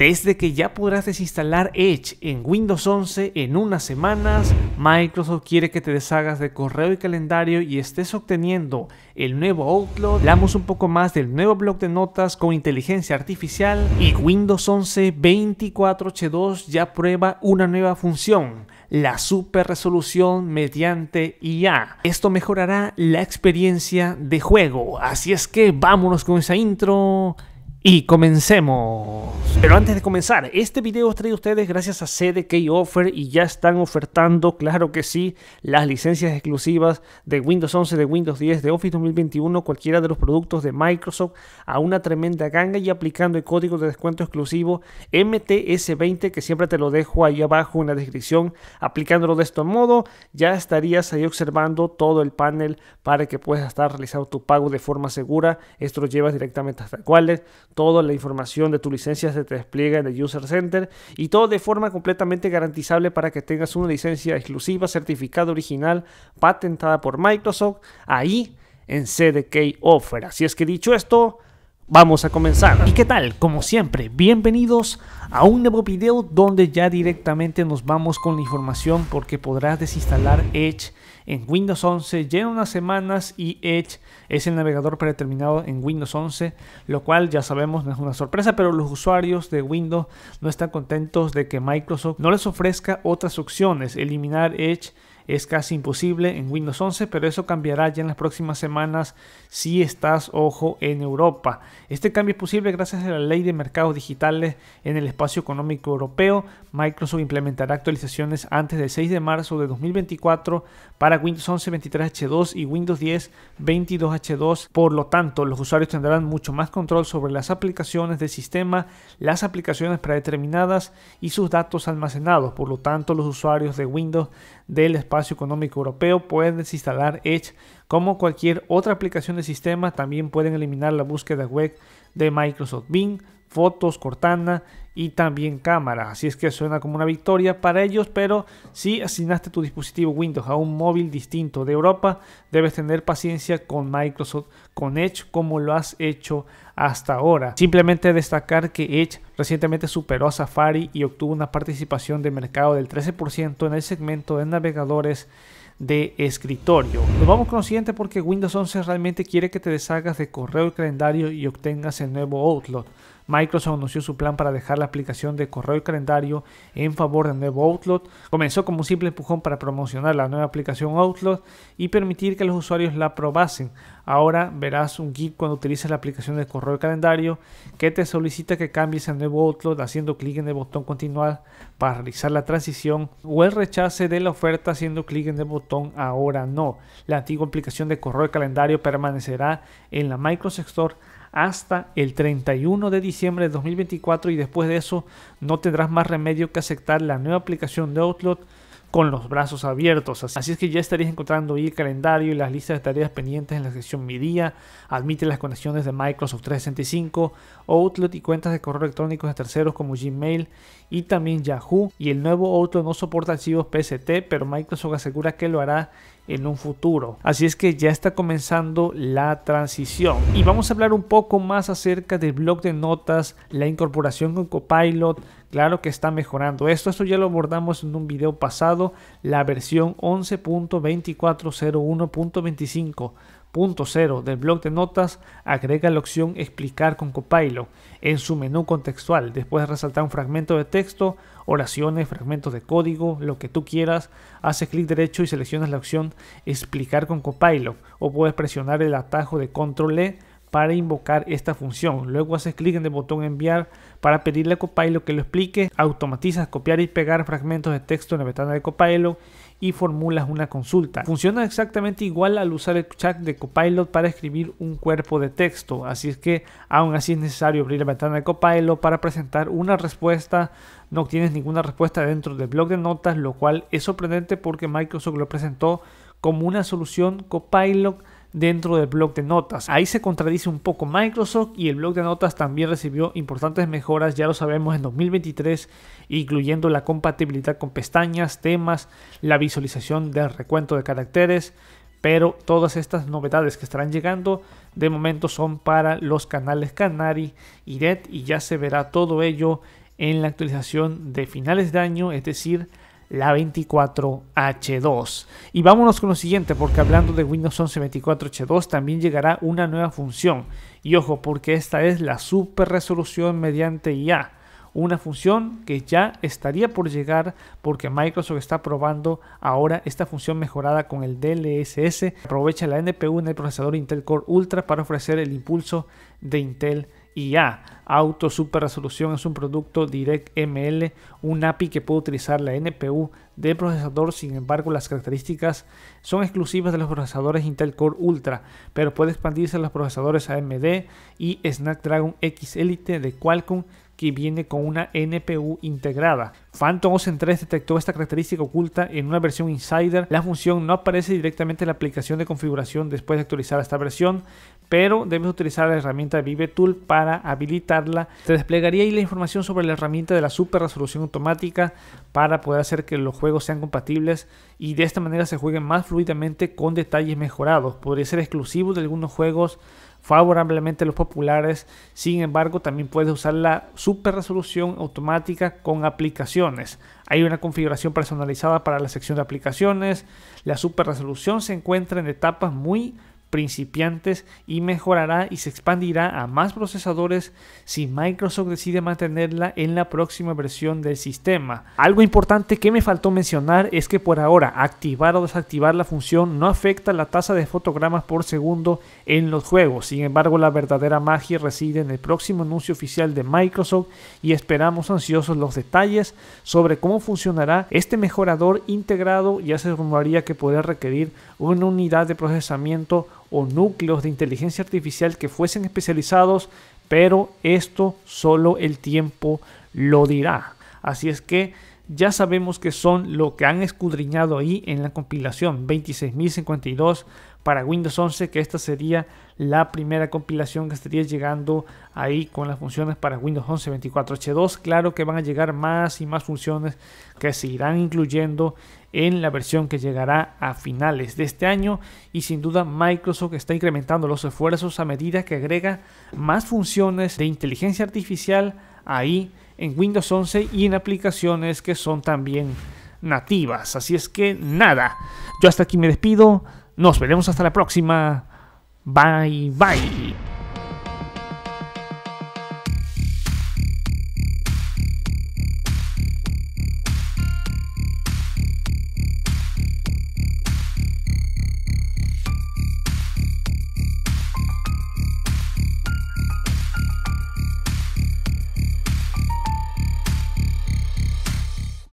Desde que ya podrás desinstalar Edge en Windows 11 en unas semanas, Microsoft quiere que te deshagas de correo y calendario y estés obteniendo el nuevo Outlook. Hablamos un poco más del nuevo blog de notas con inteligencia artificial y Windows 11 24H2 ya prueba una nueva función, la super resolución mediante IA. Esto mejorará la experiencia de juego, así es que vámonos con esa intro y comencemos. Pero antes de comenzar, este video os traigo a ustedes gracias a CDK Offer y ya están ofertando, claro que sí, las licencias exclusivas de Windows 11, de Windows 10, de Office 2021, cualquiera de los productos de Microsoft a una tremenda ganga y aplicando el código de descuento exclusivo MTS20 que siempre te lo dejo ahí abajo en la descripción. Aplicándolo de este modo, ya estarías ahí observando todo el panel para que puedas estar realizando tu pago de forma segura. Esto lo llevas directamente hasta cuáles toda la información de tu licencia se te despliega en el User Center y todo de forma completamente garantizable para que tengas una licencia exclusiva, certificado original, patentada por Microsoft, ahí en CDK Offer. Así es que dicho esto, Vamos a comenzar. ¿Y qué tal? Como siempre, bienvenidos a un nuevo video donde ya directamente nos vamos con la información porque podrás desinstalar Edge en Windows 11 ya unas semanas y Edge es el navegador predeterminado en Windows 11, lo cual ya sabemos no es una sorpresa, pero los usuarios de Windows no están contentos de que Microsoft no les ofrezca otras opciones, eliminar Edge es casi imposible en Windows 11, pero eso cambiará ya en las próximas semanas si estás ojo en Europa. Este cambio es posible gracias a la ley de mercados digitales en el espacio económico europeo. Microsoft implementará actualizaciones antes del 6 de marzo de 2024 para Windows 11 23H2 y Windows 10 22H2. Por lo tanto, los usuarios tendrán mucho más control sobre las aplicaciones del sistema, las aplicaciones predeterminadas y sus datos almacenados. Por lo tanto, los usuarios de Windows del espacio espacio económico europeo, pueden desinstalar Edge como cualquier otra aplicación de sistema. También pueden eliminar la búsqueda web de Microsoft Bing fotos, Cortana y también cámara. Así es que suena como una victoria para ellos, pero si asignaste tu dispositivo Windows a un móvil distinto de Europa, debes tener paciencia con Microsoft, con Edge, como lo has hecho hasta ahora. Simplemente destacar que Edge recientemente superó a Safari y obtuvo una participación de mercado del 13% en el segmento de navegadores de escritorio. Nos vamos con lo siguiente porque Windows 11 realmente quiere que te deshagas de correo y calendario y obtengas el nuevo Outlook. Microsoft anunció su plan para dejar la aplicación de correo y calendario en favor del nuevo Outlook. Comenzó como un simple empujón para promocionar la nueva aplicación Outlook y permitir que los usuarios la aprobasen. Ahora verás un git cuando utilices la aplicación de correo y calendario que te solicita que cambies el nuevo Outlook haciendo clic en el botón continuar para realizar la transición o el rechace de la oferta haciendo clic en el botón ahora no. La antigua aplicación de correo y calendario permanecerá en la Microsoft Store hasta el 31 de diciembre de 2024 y después de eso no tendrás más remedio que aceptar la nueva aplicación de Outlook con los brazos abiertos. Así es que ya estarías encontrando el calendario y las listas de tareas pendientes en la sección Mi Día. Admite las conexiones de Microsoft 365, Outlook y cuentas de correo electrónico de terceros como Gmail y también Yahoo. Y el nuevo Outlook no soporta archivos PST, pero Microsoft asegura que lo hará en un futuro. Así es que ya está comenzando la transición. Y vamos a hablar un poco más acerca del blog de notas, la incorporación con Copilot, Claro que está mejorando esto, esto ya lo abordamos en un video pasado, la versión 11.2401.25 Punto 0 del blog de notas agrega la opción explicar con Copilot en su menú contextual. Después de resaltar un fragmento de texto, oraciones, fragmentos de código, lo que tú quieras, hace clic derecho y seleccionas la opción explicar con Copilot o puedes presionar el atajo de control E para invocar esta función. Luego haces clic en el botón enviar para pedirle a Copilot que lo explique. Automatizas copiar y pegar fragmentos de texto en la ventana de Copilot y formulas una consulta. Funciona exactamente igual al usar el chat de Copilot para escribir un cuerpo de texto, así es que aún así es necesario abrir la ventana de Copilot para presentar una respuesta. No obtienes ninguna respuesta dentro del blog de notas, lo cual es sorprendente porque Microsoft lo presentó como una solución Copilot dentro del blog de notas. Ahí se contradice un poco Microsoft y el blog de notas también recibió importantes mejoras, ya lo sabemos, en 2023, incluyendo la compatibilidad con pestañas, temas, la visualización del recuento de caracteres, pero todas estas novedades que estarán llegando de momento son para los canales Canary y Red y ya se verá todo ello en la actualización de finales de año, es decir, la 24H2. Y vámonos con lo siguiente, porque hablando de Windows 11 24H2 también llegará una nueva función. Y ojo, porque esta es la super resolución mediante IA una función que ya estaría por llegar porque Microsoft está probando ahora esta función mejorada con el DLSS. Aprovecha la NPU en el procesador Intel Core Ultra para ofrecer el impulso de Intel y ya, Auto Super Resolución es un producto DirectML, un API que puede utilizar la NPU del procesador. Sin embargo, las características son exclusivas de los procesadores Intel Core Ultra, pero puede expandirse a los procesadores AMD y Snapdragon X Elite de Qualcomm que viene con una NPU integrada. Phantom Ocean 3 detectó esta característica oculta en una versión insider. La función no aparece directamente en la aplicación de configuración después de actualizar esta versión, pero debes utilizar la herramienta Vive Tool para habilitarla. Se desplegaría ahí la información sobre la herramienta de la super resolución automática para poder hacer que los juegos sean compatibles y de esta manera se jueguen más fluidamente con detalles mejorados. Podría ser exclusivo de algunos juegos favorablemente los populares. Sin embargo, también puedes usar la super resolución automática con aplicaciones. Hay una configuración personalizada para la sección de aplicaciones. La super resolución se encuentra en etapas muy principiantes y mejorará y se expandirá a más procesadores si Microsoft decide mantenerla en la próxima versión del sistema. Algo importante que me faltó mencionar es que por ahora activar o desactivar la función no afecta la tasa de fotogramas por segundo en los juegos. Sin embargo, la verdadera magia reside en el próximo anuncio oficial de Microsoft y esperamos ansiosos los detalles sobre cómo funcionará este mejorador integrado. Y aseguraría que podría requerir una unidad de procesamiento o núcleos de inteligencia artificial que fuesen especializados, pero esto solo el tiempo lo dirá. Así es que ya sabemos que son lo que han escudriñado ahí en la compilación 26052 para Windows 11, que esta sería la primera compilación que estaría llegando ahí con las funciones para Windows 11 24H2. Claro que van a llegar más y más funciones que se irán incluyendo en la versión que llegará a finales de este año y sin duda Microsoft está incrementando los esfuerzos a medida que agrega más funciones de inteligencia artificial ahí en Windows 11 y en aplicaciones que son también nativas. Así es que nada, yo hasta aquí me despido, nos veremos hasta la próxima. Bye bye.